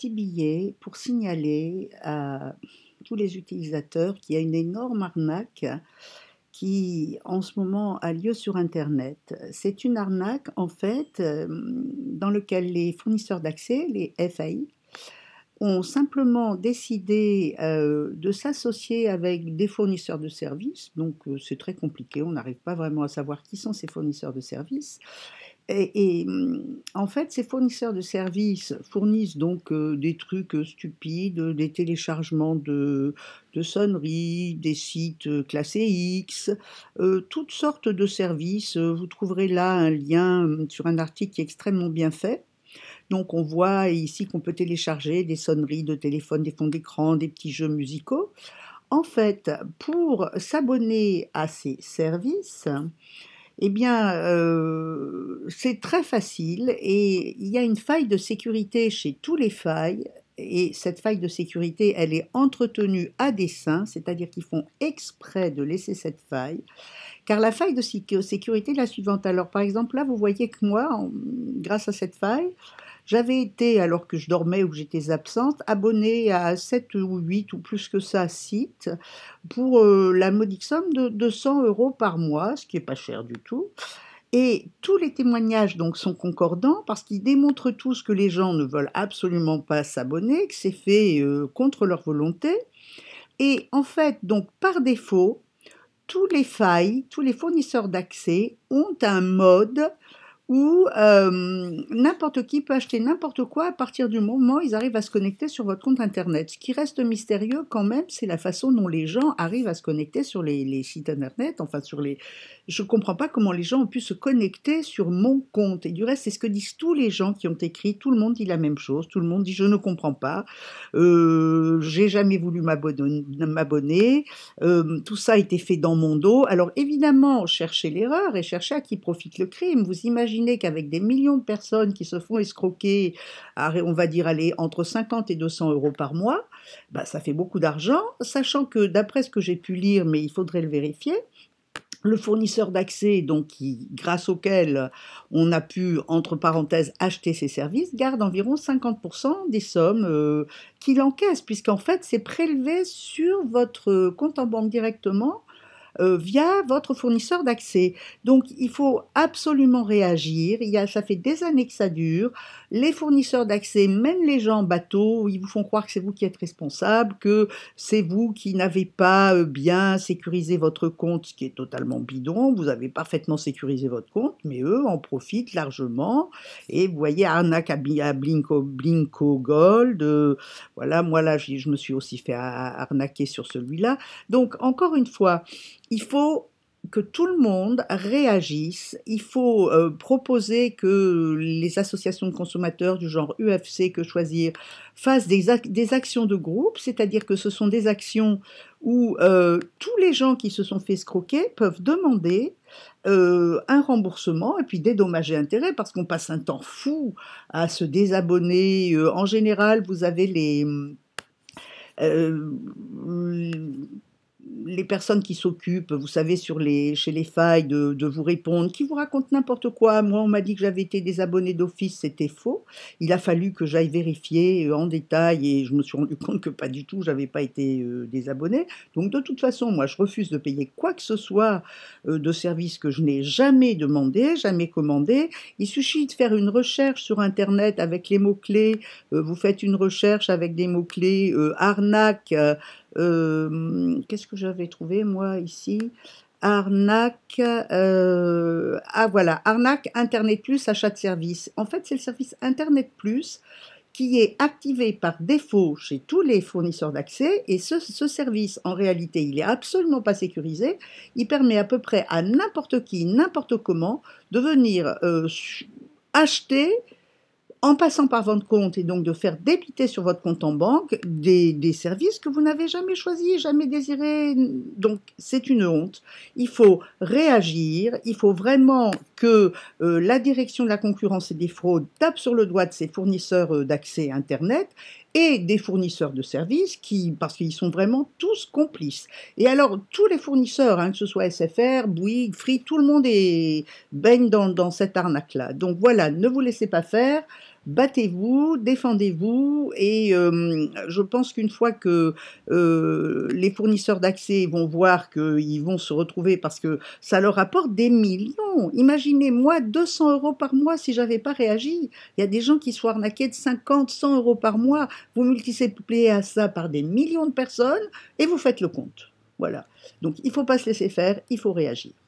petit billet pour signaler à tous les utilisateurs qu'il y a une énorme arnaque qui en ce moment a lieu sur Internet. C'est une arnaque en fait euh, dans laquelle les fournisseurs d'accès, les FAI, ont simplement décidé euh, de s'associer avec des fournisseurs de services, donc euh, c'est très compliqué, on n'arrive pas vraiment à savoir qui sont ces fournisseurs de services, et, mmh, en fait, ces fournisseurs de services fournissent donc euh, des trucs euh, stupides, euh, des téléchargements de, sonneries, des sites classés X, toutes sortes de services. Vous trouverez là un lien mmh, sur un article qui est extrêmement bien fait. Donc on voit ici qu'on peut télécharger des sonneries de téléphone, des fonds d'écran, des petits jeux musicaux. En fait, pour s'abonner à ces services, eh bien, euh, c'est très facile et il y a une faille de sécurité chez tous les failles. Et cette faille de sécurité, elle est entretenue à dessein, c'est-à-dire qu'ils font exprès de laisser cette faille. Car la faille de sécurité est la suivante. Alors, par exemple, là, vous voyez que moi, grâce à cette faille, j'avais été, alors que je dormais ou que j'étais absente, abonnée à 7 ou 8 ou plus que ça sites pour euh, la modique somme de 200 euros par mois, ce qui n'est pas cher du tout. Et tous les témoignages donc sont concordants parce qu'ils démontrent tous que les gens ne veulent absolument pas s'abonner, que c'est fait euh, contre leur volonté. Et en fait, donc par défaut, tous les failles, tous les fournisseurs d'accès ont un mode où euh, n'importe qui peut acheter n'importe quoi à partir du moment où ils arrivent à se connecter sur votre compte Internet. Ce qui reste mystérieux quand même, c'est la façon dont les gens arrivent à se connecter sur les, sites Internet, enfin sur les... Je ne comprends pas comment les gens ont pu se connecter sur mon compte. Et du reste, c'est ce que disent tous les gens qui ont écrit, tout le monde dit la même chose, tout le monde dit je ne comprends pas, euh, j'ai jamais voulu m'abonner, euh, tout ça a été fait dans mon dos. Alors évidemment, chercher l'erreur et chercher à qui profite le crime. Vous imaginez qu'avec des millions de personnes qui se font escroquer, on va dire aller entre 50 et 200 euros par mois, bah, ça fait beaucoup d'argent, sachant que d'après ce que j'ai pu lire, mais il faudrait le vérifier, le fournisseur d'accès, donc grâce auquel on a pu, entre parenthèses, acheter ces services, garde environ 50% des sommes euh, qu'il encaisse, puisqu'en fait, c'est prélevé sur votre euh, compte en banque directement euh, via votre fournisseur d'accès. Donc il faut absolument réagir. Il ça fait des années que ça dure. Les fournisseurs d'accès, même les gens en bateau, ils vous font croire que c'est vous qui êtes responsable, que c'est vous qui n'avez pas euh, bien sécurisé votre compte, ce qui est totalement bidon. Vous avez parfaitement sécurisé votre compte, mais eux en profitent largement. Et vous voyez, arnaque à, Blinko, Blinko Gold. Euh, voilà, moi là, je me suis aussi fait arnaquer sur celui-là. Donc encore une fois, il faut que tout le monde réagisse. Il faut euh, proposer que les associations de consommateurs du genre UFC, que choisir, fassent des, des actions de groupe, c'est-à-dire que ce sont des actions où euh, tous les gens qui se sont fait scroquer peuvent demander euh, un remboursement et puis dédommager intérêt parce qu'on passe un temps fou à se désabonner. en général, vous avez les les personnes qui s'occupent, vous savez, sur les, chez les failles, de, vous répondre, qui vous racontent n'importe quoi. Moi, on m'a dit que j'avais été désabonné d'office, c'était faux. Il a fallu que j'aille vérifier euh, en détail et je me suis rendu compte que pas du tout, j'avais pas été euh, désabonné. Donc, de toute façon, moi, je refuse de payer quoi que ce soit euh, de service que je n'ai jamais demandé, jamais commandé. Il suffit de faire une recherche sur Internet avec les mots-clés. vous faites une recherche avec des mots-clés arnaque, euh, qu'est-ce que j'avais trouvé, moi, ici Arnaque, euh, ah voilà, Arnaque Internet Plus, achat de service. En fait, c'est le service Internet Plus qui est activé par défaut chez tous les fournisseurs d'accès. Et ce, service, en réalité, il est absolument pas sécurisé. Il permet à peu près à n'importe qui, n'importe comment, de venir euh, acheter en passant par votre compte et donc de faire débiter sur votre compte en banque des, services que vous n'avez jamais choisis, jamais désirés. Donc c'est une honte. Il faut réagir, il faut vraiment que euh, la direction de la concurrence et des fraudes tape sur le doigt de ses fournisseurs euh, d'accès Internet et des fournisseurs de services qui, parce qu'ils sont vraiment tous complices. Et alors, tous les fournisseurs, hein, que ce soit SFR, Bouygues, Free, tout le monde est, baigne dans, dans cette arnaque-là. Donc voilà, ne vous laissez pas faire battez-vous, défendez-vous, et euh, je pense qu'une fois que euh, les fournisseurs d'accès vont voir qu'ils vont se retrouver, parce que ça leur apporte des millions, imaginez moi 200 euros par mois si j'avais pas réagi, il y a des gens qui sont arnaqués de 50, 100 euros par mois, vous multipliez à ça par des millions de personnes, et vous faites le compte. Voilà. Donc il ne faut pas se laisser faire, il faut réagir.